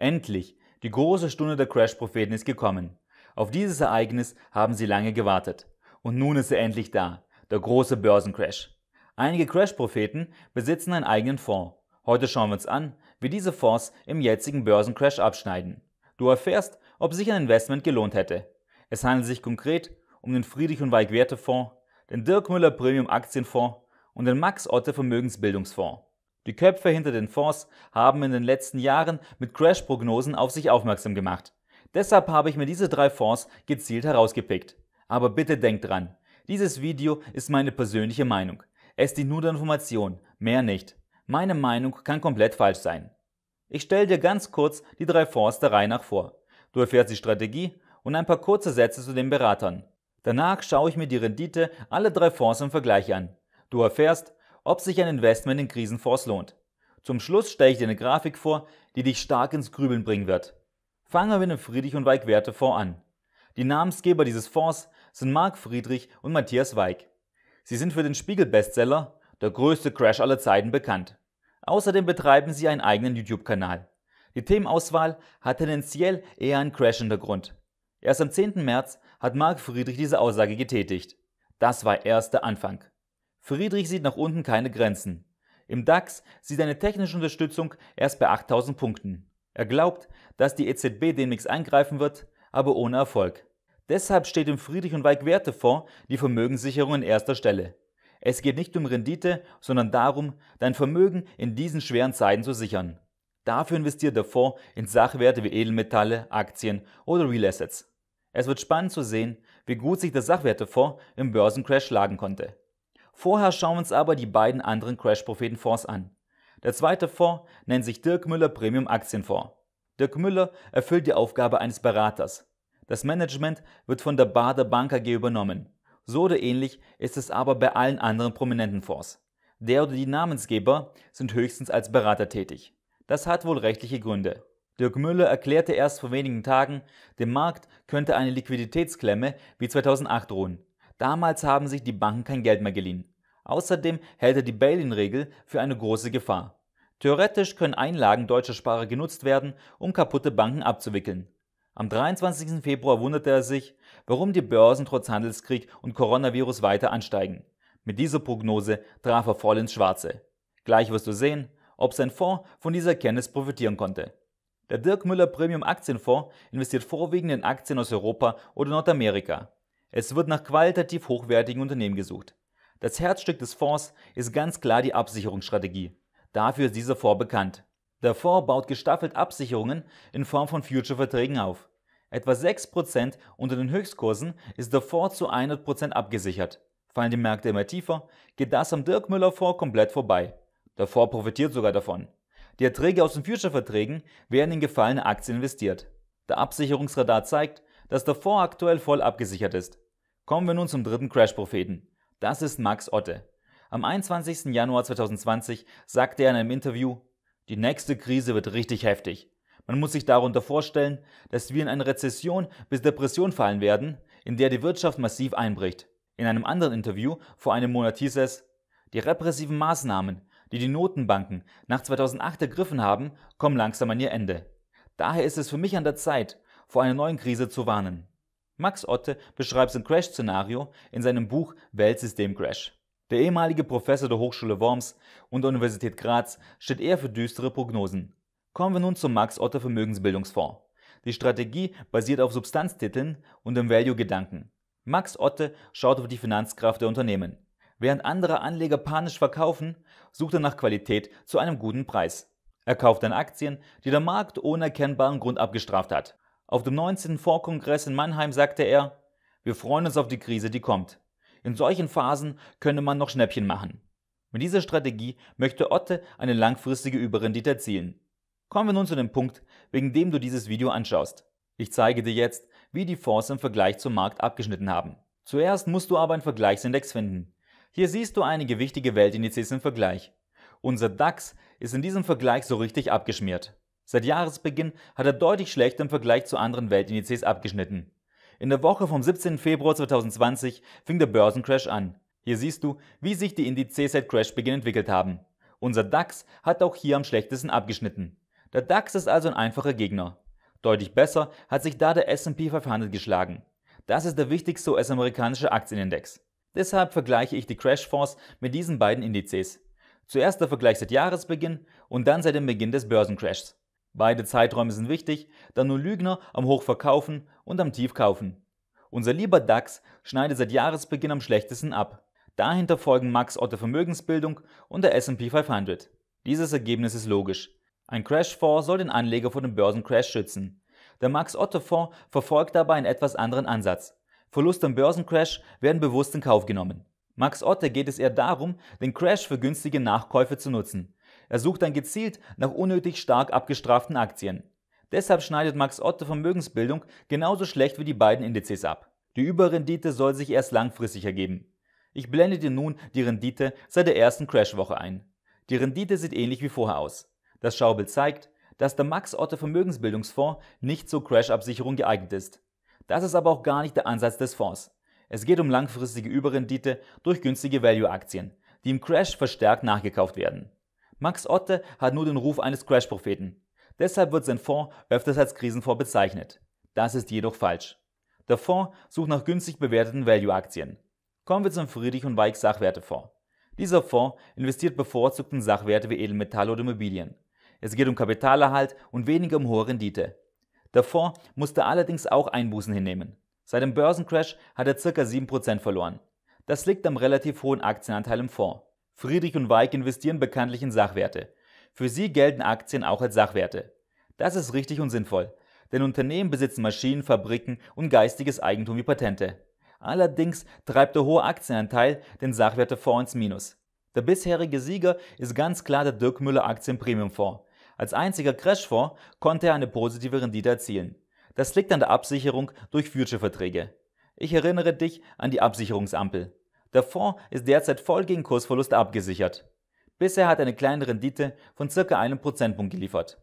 Endlich, die große Stunde der Crash-Propheten ist gekommen. Auf dieses Ereignis haben sie lange gewartet. Und nun ist er endlich da, der große Börsencrash. Einige Crash-Propheten besitzen einen eigenen Fonds. Heute schauen wir uns an, wie diese Fonds im jetzigen Börsencrash abschneiden. Du erfährst, ob sich ein Investment gelohnt hätte. Es handelt sich konkret um den Friedrich und Weig Wertefonds, den Dirk Müller Premium Aktienfonds und den Max Otte Vermögensbildungsfonds. Die Köpfe hinter den Fonds haben in den letzten Jahren mit Crash-Prognosen auf sich aufmerksam gemacht. Deshalb habe ich mir diese drei Fonds gezielt herausgepickt. Aber bitte denkt dran, dieses Video ist meine persönliche Meinung. Es dient nur der Information, mehr nicht. Meine Meinung kann komplett falsch sein. Ich stelle dir ganz kurz die drei Fonds der Reihe nach vor. Du erfährst die Strategie und ein paar kurze Sätze zu den Beratern. Danach schaue ich mir die Rendite aller drei Fonds im Vergleich an. Du erfährst, ob sich ein Investment in Krisenfonds lohnt. Zum Schluss stelle ich dir eine Grafik vor, die dich stark ins Grübeln bringen wird. Fangen wir mit dem Friedrich und Weig Wertefonds an. Die Namensgeber dieses Fonds sind Marc Friedrich und Matthias Weig. Sie sind für den Spiegel-Bestseller Der größte Crash aller Zeiten bekannt. Außerdem betreiben sie einen eigenen YouTube-Kanal. Die Themenauswahl hat tendenziell eher einen Crash-Hintergrund. Erst am 10. März hat Marc Friedrich diese Aussage getätigt. Das war erst der Anfang. Friedrich sieht nach unten keine Grenzen. Im DAX sieht eine technische Unterstützung erst bei 8000 Punkten. Er glaubt, dass die EZB demnächst eingreifen wird, aber ohne Erfolg. Deshalb steht im Friedrich und Weig Wertefonds die Vermögenssicherung in erster Stelle. Es geht nicht um Rendite, sondern darum, dein Vermögen in diesen schweren Zeiten zu sichern. Dafür investiert der Fonds in Sachwerte wie Edelmetalle, Aktien oder Real Assets. Es wird spannend zu sehen, wie gut sich der Sachwertefonds im Börsencrash schlagen konnte. Vorher schauen wir uns aber die beiden anderen Crash-Propheten-Fonds an. Der zweite Fonds nennt sich Dirk Müller Premium Aktienfonds. Dirk Müller erfüllt die Aufgabe eines Beraters. Das Management wird von der Bader Bank AG übernommen. So oder ähnlich ist es aber bei allen anderen prominenten Fonds. Der oder die Namensgeber sind höchstens als Berater tätig. Das hat wohl rechtliche Gründe. Dirk Müller erklärte erst vor wenigen Tagen, dem Markt könnte eine Liquiditätsklemme wie 2008 drohen. Damals haben sich die Banken kein Geld mehr geliehen. Außerdem hält er die Bail-in-Regel für eine große Gefahr. Theoretisch können Einlagen deutscher Sparer genutzt werden, um kaputte Banken abzuwickeln. Am 23. Februar wunderte er sich, warum die Börsen trotz Handelskrieg und Coronavirus weiter ansteigen. Mit dieser Prognose traf er voll ins Schwarze. Gleich wirst du sehen, ob sein Fonds von dieser Kenntnis profitieren konnte. Der Dirk Müller Premium Aktienfonds investiert vorwiegend in Aktien aus Europa oder Nordamerika. Es wird nach qualitativ hochwertigen Unternehmen gesucht. Das Herzstück des Fonds ist ganz klar die Absicherungsstrategie. Dafür ist dieser Fonds bekannt. Der Fonds baut gestaffelt Absicherungen in Form von Future-Verträgen auf. Etwa 6% unter den Höchstkursen ist der Fonds zu 100% abgesichert. Fallen die Märkte immer tiefer, geht das am Dirk Müller Fonds komplett vorbei. Der Fonds profitiert sogar davon. Die Erträge aus den Future-Verträgen werden in gefallene Aktien investiert. Der Absicherungsradar zeigt, dass der Fonds aktuell voll abgesichert ist. Kommen wir nun zum dritten Crash-Propheten. Das ist Max Otte. Am 21. Januar 2020 sagte er in einem Interview, die nächste Krise wird richtig heftig. Man muss sich darunter vorstellen, dass wir in eine Rezession bis Depression fallen werden, in der die Wirtschaft massiv einbricht. In einem anderen Interview vor einem Monat hieß es, die repressiven Maßnahmen, die die Notenbanken nach 2008 ergriffen haben, kommen langsam an ihr Ende. Daher ist es für mich an der Zeit, vor einer neuen Krise zu warnen. Max Otte beschreibt sein Crash-Szenario in seinem Buch Weltsystem-Crash. Der ehemalige Professor der Hochschule Worms und der Universität Graz steht eher für düstere Prognosen. Kommen wir nun zum Max Otte Vermögensbildungsfonds. Die Strategie basiert auf Substanztiteln und dem Value-Gedanken. Max Otte schaut auf die Finanzkraft der Unternehmen. Während andere Anleger panisch verkaufen, sucht er nach Qualität zu einem guten Preis. Er kauft dann Aktien, die der Markt ohne erkennbaren Grund abgestraft hat. Auf dem 19. Vorkongress in Mannheim sagte er, wir freuen uns auf die Krise, die kommt. In solchen Phasen könne man noch Schnäppchen machen. Mit dieser Strategie möchte Otte eine langfristige Überrendite erzielen. Kommen wir nun zu dem Punkt, wegen dem du dieses Video anschaust. Ich zeige dir jetzt, wie die Fonds im Vergleich zum Markt abgeschnitten haben. Zuerst musst du aber einen Vergleichsindex finden. Hier siehst du einige wichtige Weltindizes im Vergleich. Unser DAX ist in diesem Vergleich so richtig abgeschmiert. Seit Jahresbeginn hat er deutlich schlechter im Vergleich zu anderen Weltindizes abgeschnitten. In der Woche vom 17. Februar 2020 fing der Börsencrash an. Hier siehst du, wie sich die Indizes seit Crashbeginn entwickelt haben. Unser DAX hat auch hier am schlechtesten abgeschnitten. Der DAX ist also ein einfacher Gegner. Deutlich besser hat sich da der S&P 500 geschlagen. Das ist der wichtigste US-amerikanische Aktienindex. Deshalb vergleiche ich die Crashfonds mit diesen beiden Indizes. Zuerst der Vergleich seit Jahresbeginn und dann seit dem Beginn des Börsencrashs. Beide Zeiträume sind wichtig, da nur Lügner am Hochverkaufen und am Tiefkaufen. Unser lieber DAX schneidet seit Jahresbeginn am schlechtesten ab. Dahinter folgen Max Otter Vermögensbildung und der SP 500. Dieses Ergebnis ist logisch. Ein Crash-Fonds soll den Anleger vor dem Börsencrash schützen. Der Max Otter Fonds verfolgt dabei einen etwas anderen Ansatz. Verluste im Börsencrash werden bewusst in Kauf genommen. Max Otter geht es eher darum, den Crash für günstige Nachkäufe zu nutzen. Er sucht dann gezielt nach unnötig stark abgestraften Aktien. Deshalb schneidet Max Otte Vermögensbildung genauso schlecht wie die beiden Indizes ab. Die Überrendite soll sich erst langfristig ergeben. Ich blende dir nun die Rendite seit der ersten Crashwoche ein. Die Rendite sieht ähnlich wie vorher aus. Das Schaubild zeigt, dass der Max Otte Vermögensbildungsfonds nicht zur Crashabsicherung geeignet ist. Das ist aber auch gar nicht der Ansatz des Fonds. Es geht um langfristige Überrendite durch günstige Value-Aktien, die im Crash verstärkt nachgekauft werden. Max Otte hat nur den Ruf eines Crash-Propheten. Deshalb wird sein Fonds öfters als Krisenfonds bezeichnet. Das ist jedoch falsch. Der Fonds sucht nach günstig bewerteten Value-Aktien. Kommen wir zum Friedrich und Weig Sachwertefonds. Dieser Fonds investiert bevorzugt in Sachwerte wie Edelmetalle oder Immobilien. Es geht um Kapitalerhalt und weniger um hohe Rendite. Der Fonds musste allerdings auch Einbußen hinnehmen. Seit dem Börsencrash hat er ca. 7% verloren. Das liegt am relativ hohen Aktienanteil im Fonds. Friedrich und Weig investieren bekanntlich in Sachwerte. Für sie gelten Aktien auch als Sachwerte. Das ist richtig und sinnvoll, denn Unternehmen besitzen Maschinen, Fabriken und geistiges Eigentum wie Patente. Allerdings treibt der hohe Aktienanteil den Sachwertefonds ins Minus. Der bisherige Sieger ist ganz klar der Dirk Müller Aktienpremiumfonds. Als einziger Crashfonds konnte er eine positive Rendite erzielen. Das liegt an der Absicherung durch Future-Verträge. Ich erinnere dich an die Absicherungsampel. Der Fonds ist derzeit voll gegen Kursverlust abgesichert. Bisher hat eine kleine Rendite von circa einem Prozentpunkt geliefert.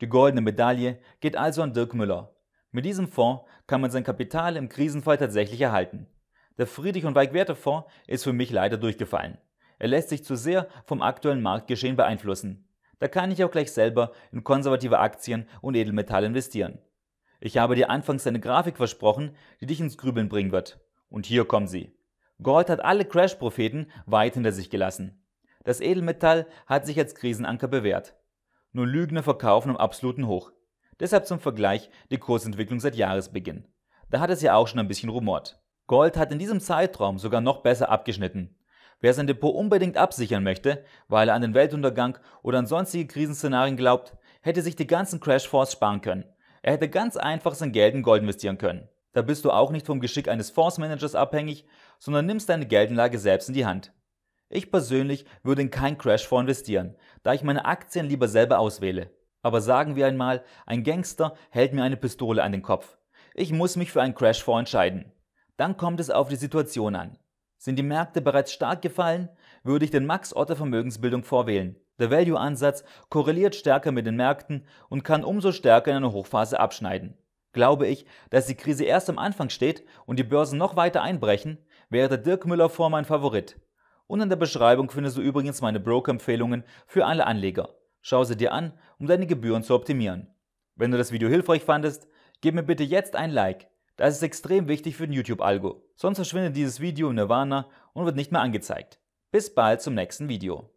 Die goldene Medaille geht also an Dirk Müller. Mit diesem Fonds kann man sein Kapital im Krisenfall tatsächlich erhalten. Der Friedrich und Weig Werte ist für mich leider durchgefallen. Er lässt sich zu sehr vom aktuellen Marktgeschehen beeinflussen. Da kann ich auch gleich selber in konservative Aktien und Edelmetall investieren. Ich habe dir anfangs eine Grafik versprochen, die dich ins Grübeln bringen wird. Und hier kommen sie. Gold hat alle Crash-Propheten weit hinter sich gelassen. Das Edelmetall hat sich als Krisenanker bewährt. Nur Lügner verkaufen am absoluten Hoch. Deshalb zum Vergleich die Kursentwicklung seit Jahresbeginn. Da hat es ja auch schon ein bisschen rumort. Gold hat in diesem Zeitraum sogar noch besser abgeschnitten. Wer sein Depot unbedingt absichern möchte, weil er an den Weltuntergang oder an sonstige Krisenszenarien glaubt, hätte sich die ganzen Crash-Force sparen können. Er hätte ganz einfach sein Geld in Gold investieren können. Da bist du auch nicht vom Geschick eines Fondsmanagers abhängig, sondern nimmst deine Geldanlage selbst in die Hand. Ich persönlich würde in keinen Crashfonds investieren, da ich meine Aktien lieber selber auswähle. Aber sagen wir einmal, ein Gangster hält mir eine Pistole an den Kopf. Ich muss mich für einen Crashfonds entscheiden. Dann kommt es auf die Situation an. Sind die Märkte bereits stark gefallen, würde ich den Max-Otter Vermögensbildung vorwählen. Der Value-Ansatz korreliert stärker mit den Märkten und kann umso stärker in einer Hochphase abschneiden glaube ich, dass die Krise erst am Anfang steht und die Börsen noch weiter einbrechen, wäre Dirk Müller-Vor mein Favorit. Und in der Beschreibung findest du übrigens meine Broker-Empfehlungen für alle Anleger. Schau sie dir an, um deine Gebühren zu optimieren. Wenn du das Video hilfreich fandest, gib mir bitte jetzt ein Like. Das ist extrem wichtig für den YouTube-Algo. Sonst verschwindet dieses Video im Nirvana und wird nicht mehr angezeigt. Bis bald zum nächsten Video.